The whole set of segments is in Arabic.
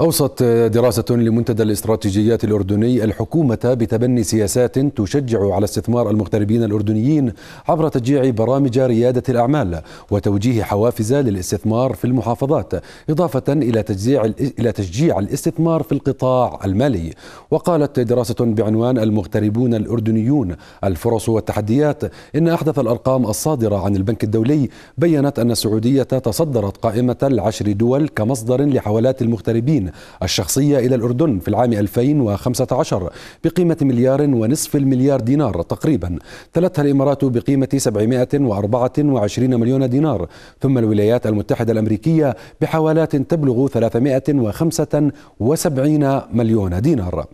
أوصت دراسة لمنتدى الاستراتيجيات الأردني الحكومة بتبني سياسات تشجع على استثمار المغتربين الأردنيين عبر تشجيع برامج ريادة الأعمال وتوجيه حوافز للاستثمار في المحافظات إضافة إلى تشجيع إلى تشجيع الاستثمار في القطاع المالي وقالت دراسة بعنوان المغتربون الأردنيون الفرص والتحديات إن أحدث الأرقام الصادرة عن البنك الدولي بيّنت أن السعودية تصدرت قائمة العشر دول كمصدر لحوالات المغتربين الصين الشخصية إلى الأردن في العام 2015 بقيمة مليار ونصف المليار دينار تقريبا تلتها الإمارات بقيمة 724 مليون دينار ثم الولايات المتحدة الأمريكية بحوالات تبلغ 375 مليون دينار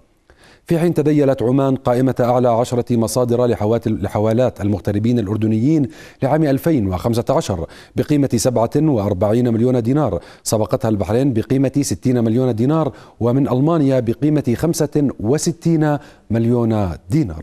في حين تديلت عمان قائمة أعلى عشرة مصادر لحوالات المغتربين الأردنيين لعام 2015 بقيمة 47 مليون دينار سبقتها البحرين بقيمة 60 مليون دينار ومن ألمانيا بقيمة 65 مليون دينار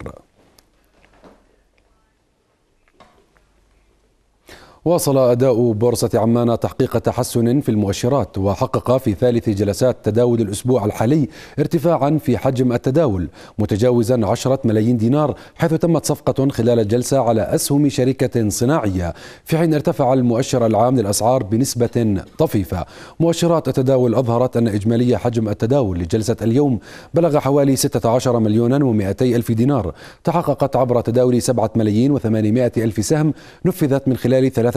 واصل أداء بورصة عمان تحقيق تحسن في المؤشرات وحقق في ثالث جلسات تداول الأسبوع الحالي ارتفاعا في حجم التداول متجاوزا 10 ملايين دينار حيث تمت صفقة خلال الجلسة على أسهم شركة صناعية في حين ارتفع المؤشر العام للأسعار بنسبة طفيفة مؤشرات التداول أظهرت أن إجمالي حجم التداول لجلسة اليوم بلغ حوالي 16 مليونا و200 ألف دينار تحققت عبر تداول 7 ملايين و800 ألف سهم نفذت من خلال ثلاثة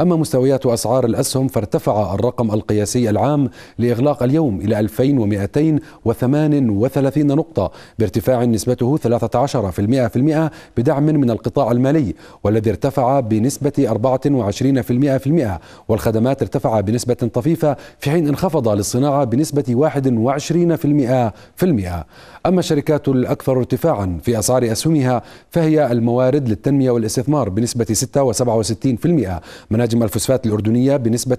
أما مستويات أسعار الأسهم فارتفع الرقم القياسي العام لإغلاق اليوم إلى 2238 نقطة بارتفاع نسبته 13% بدعم من القطاع المالي والذي ارتفع بنسبة 24% والخدمات ارتفع بنسبة طفيفة في حين انخفض للصناعة بنسبة 21% في المئة أما الشركات الأكثر ارتفاعا في أسعار أسهمها فهي الموارد للتنمية والاستثمار بنسبة 6 و67% مناجم الفوسفات الأردنية بنسبة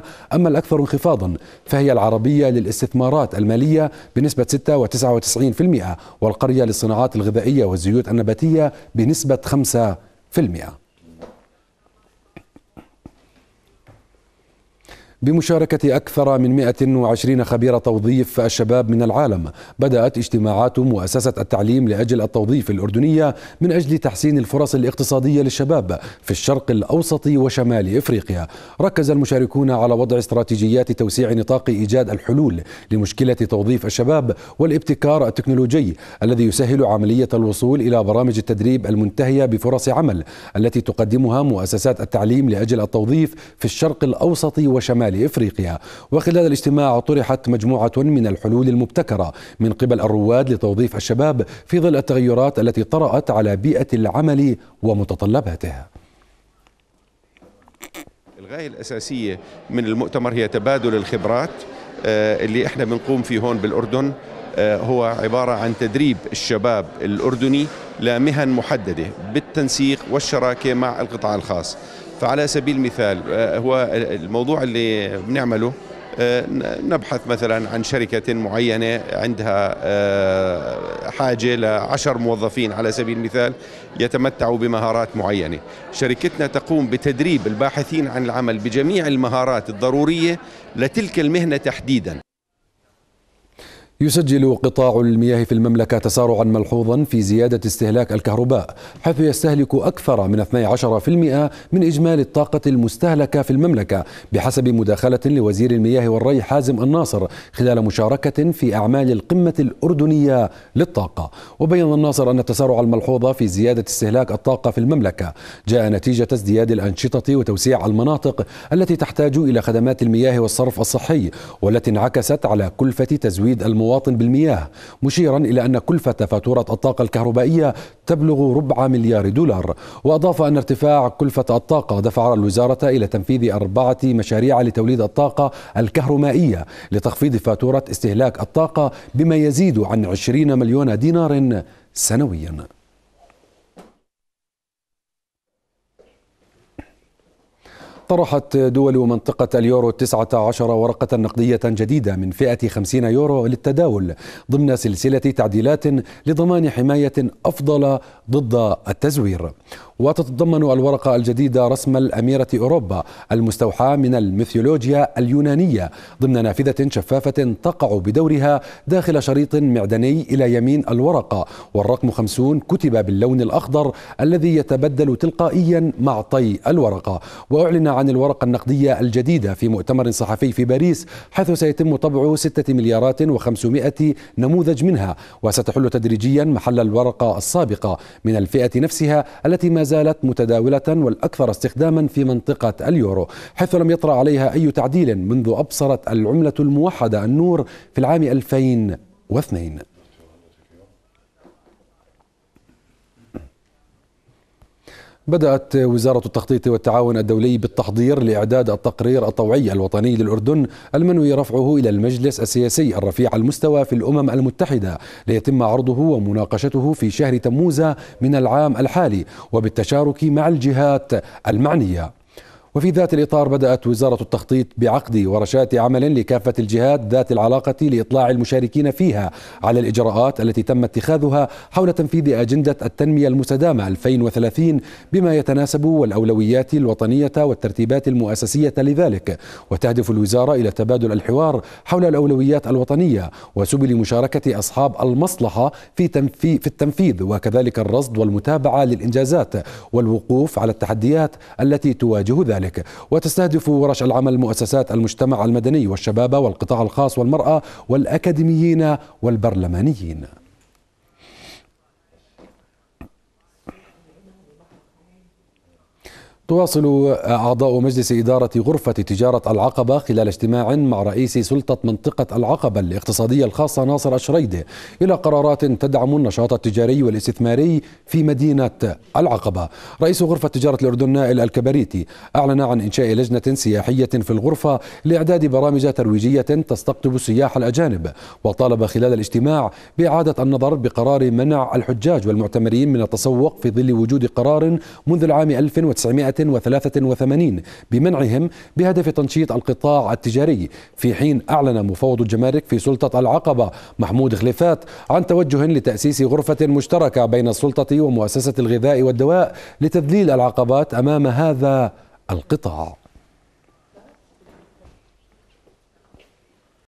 6.54% أما الأكثر انخفاضا فهي العربية للاستثمارات المالية بنسبة 6.99% والقرية للصناعات الغذائية والزيوت النباتية بنسبة 5% بمشاركة أكثر من 120 خبير توظيف الشباب من العالم بدأت اجتماعات مؤسسة التعليم لأجل التوظيف الأردنية من أجل تحسين الفرص الاقتصادية للشباب في الشرق الأوسط وشمال إفريقيا ركز المشاركون على وضع استراتيجيات توسيع نطاق إيجاد الحلول لمشكلة توظيف الشباب والابتكار التكنولوجي الذي يسهل عملية الوصول إلى برامج التدريب المنتهية بفرص عمل التي تقدمها مؤسسات التعليم لأجل التوظيف في الشرق الأوسط وشمال شمال إفريقيا وخلال الاجتماع طرحت مجموعة من الحلول المبتكرة من قبل الرواد لتوظيف الشباب في ظل التغيرات التي طرأت على بيئة العمل ومتطلباته الغاية الأساسية من المؤتمر هي تبادل الخبرات آه، اللي احنا بنقوم فيه هون بالأردن آه، هو عبارة عن تدريب الشباب الأردني لمهن محددة بالتنسيق والشراكة مع القطاع الخاص فعلى سبيل المثال آه، هو الموضوع اللي بنعمله آه، نبحث مثلا عن شركة معينة عندها آه، حاجة لعشر موظفين على سبيل المثال يتمتعوا بمهارات معينة شركتنا تقوم بتدريب الباحثين عن العمل بجميع المهارات الضرورية لتلك المهنة تحديدا يسجل قطاع المياه في المملكة تسارعا ملحوظا في زيادة استهلاك الكهرباء حيث يستهلك أكثر من 12% من إجمالي الطاقة المستهلكة في المملكة بحسب مداخلة لوزير المياه والري حازم الناصر خلال مشاركة في أعمال القمة الأردنية للطاقة وبين الناصر أن التسارع الملحوظ في زيادة استهلاك الطاقة في المملكة جاء نتيجة ازدياد الأنشطة وتوسيع المناطق التي تحتاج إلى خدمات المياه والصرف الصحي والتي انعكست على كلفة تزويد المواطنين المواطن بالمياه مشيرا إلى أن كلفة فاتورة الطاقة الكهربائية تبلغ ربع مليار دولار وأضاف أن ارتفاع كلفة الطاقة دفع الوزارة إلى تنفيذ أربعة مشاريع لتوليد الطاقة الكهربائية لتخفيض فاتورة استهلاك الطاقة بما يزيد عن 20 مليون دينار سنويا طرحت دول منطقة اليورو 19 ورقة نقدية جديدة من فئة 50 يورو للتداول ضمن سلسلة تعديلات لضمان حماية أفضل ضد التزوير وتتضمن الورقة الجديدة رسم الأميرة أوروبا المستوحى من الميثولوجيا اليونانية ضمن نافذة شفافة تقع بدورها داخل شريط معدني إلى يمين الورقة والرقم 50 كتب باللون الأخضر الذي يتبدل تلقائيا مع طي الورقة وأعلن عن الورقة النقدية الجديدة في مؤتمر صحفي في باريس حيث سيتم طبع 6 مليارات و500 نموذج منها وستحل تدريجيا محل الورقة السابقة من الفئة نفسها التي ما زالت متداولة والأكثر استخداما في منطقة اليورو حيث لم يطرأ عليها أي تعديل منذ أبصرت العملة الموحدة النور في العام 2002 بدأت وزارة التخطيط والتعاون الدولي بالتحضير لإعداد التقرير الطوعي الوطني للأردن المنوي رفعه إلى المجلس السياسي الرفيع المستوى في الأمم المتحدة ليتم عرضه ومناقشته في شهر تموز من العام الحالي وبالتشارك مع الجهات المعنيه وفي ذات الإطار بدأت وزارة التخطيط بعقد ورشات عمل لكافة الجهات ذات العلاقة لإطلاع المشاركين فيها على الإجراءات التي تم اتخاذها حول تنفيذ أجندة التنمية المستدامة 2030 بما يتناسب والأولويات الوطنية والترتيبات المؤسسية لذلك وتهدف الوزارة إلى تبادل الحوار حول الأولويات الوطنية وسبل مشاركة أصحاب المصلحة في, تنفي في التنفيذ وكذلك الرصد والمتابعة للإنجازات والوقوف على التحديات التي تواجه ذلك ذلك وتستهدف ورش العمل مؤسسات المجتمع المدني والشباب والقطاع الخاص والمرأة والأكاديميين والبرلمانيين تواصل أعضاء مجلس إدارة غرفة تجارة العقبة خلال اجتماع مع رئيس سلطة منطقة العقبة الاقتصادية الخاصة ناصر الشريدة إلى قرارات تدعم النشاط التجاري والاستثماري في مدينة العقبة رئيس غرفة تجارة الأردن نائل الكبريتي أعلن عن إنشاء لجنة سياحية في الغرفة لإعداد برامج ترويجية تستقطب السياح الأجانب وطالب خلال الاجتماع بإعادة النظر بقرار منع الحجاج والمعتمرين من التسوق في ظل وجود قرار منذ العام 1900 1983 بمنعهم بهدف تنشيط القطاع التجاري في حين أعلن مفوض الجمارك في سلطة العقبة محمود خليفات عن توجه لتأسيس غرفة مشتركة بين السلطة ومؤسسة الغذاء والدواء لتذليل العقبات أمام هذا القطاع